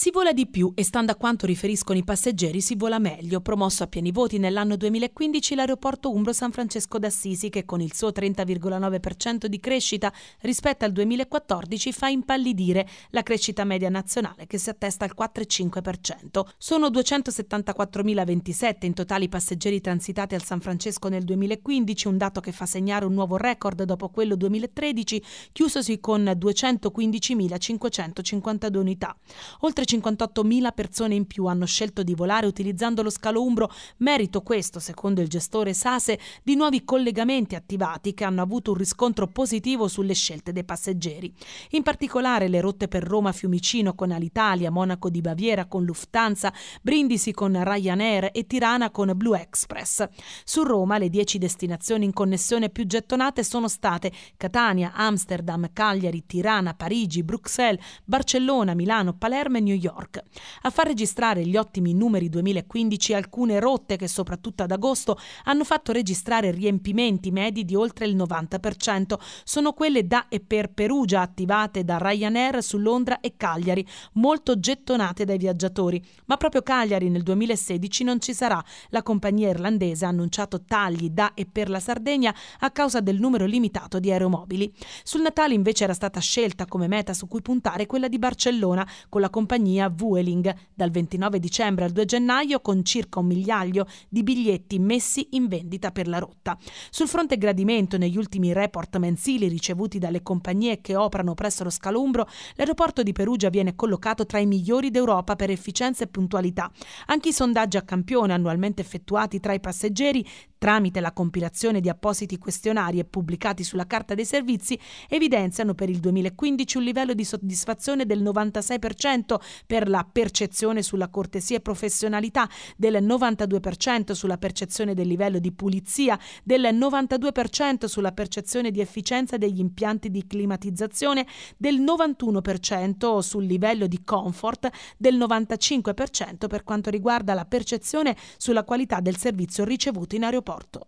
Si vola di più e stando a quanto riferiscono i passeggeri si vola meglio, promosso a pieni voti nell'anno 2015 l'aeroporto Umbro San Francesco d'Assisi che con il suo 30,9% di crescita rispetto al 2014 fa impallidire la crescita media nazionale che si attesta al 4,5%. Sono 274.027 in totale i passeggeri transitati al San Francesco nel 2015, un dato che fa segnare un nuovo record dopo quello 2013 chiusosi con 215.552 unità. Oltre 58.000 persone in più hanno scelto di volare utilizzando lo scalo Umbro, merito questo, secondo il gestore Sase, di nuovi collegamenti attivati che hanno avuto un riscontro positivo sulle scelte dei passeggeri. In particolare le rotte per Roma-Fiumicino con Alitalia, Monaco di Baviera con Lufthansa, Brindisi con Ryanair e Tirana con Blue Express. Su Roma le 10 destinazioni in connessione più gettonate sono state Catania, Amsterdam, Cagliari, Tirana, Parigi, Bruxelles, Barcellona, Milano, Palermo e New York. A far registrare gli ottimi numeri 2015 alcune rotte che soprattutto ad agosto hanno fatto registrare riempimenti medi di oltre il 90%, sono quelle da e per Perugia attivate da Ryanair su Londra e Cagliari, molto gettonate dai viaggiatori. Ma proprio Cagliari nel 2016 non ci sarà. La compagnia irlandese ha annunciato tagli da e per la Sardegna a causa del numero limitato di aeromobili. Sul Natale invece era stata scelta come meta su cui puntare quella di Barcellona, con la compagnia compagnia Vueling dal 29 dicembre al 2 gennaio con circa un migliaio di biglietti messi in vendita per la rotta. Sul fronte gradimento, negli ultimi report mensili ricevuti dalle compagnie che operano presso lo Scalumbro, l'aeroporto di Perugia viene collocato tra i migliori d'Europa per efficienza e puntualità. Anche i sondaggi a campione annualmente effettuati tra i passeggeri tramite la compilazione di appositi questionari e pubblicati sulla carta dei servizi, evidenziano per il 2015 un livello di soddisfazione del 96% per la percezione sulla cortesia e professionalità, del 92% sulla percezione del livello di pulizia, del 92% sulla percezione di efficienza degli impianti di climatizzazione, del 91% sul livello di comfort, del 95% per quanto riguarda la percezione sulla qualità del servizio ricevuto in aeroporto rapporto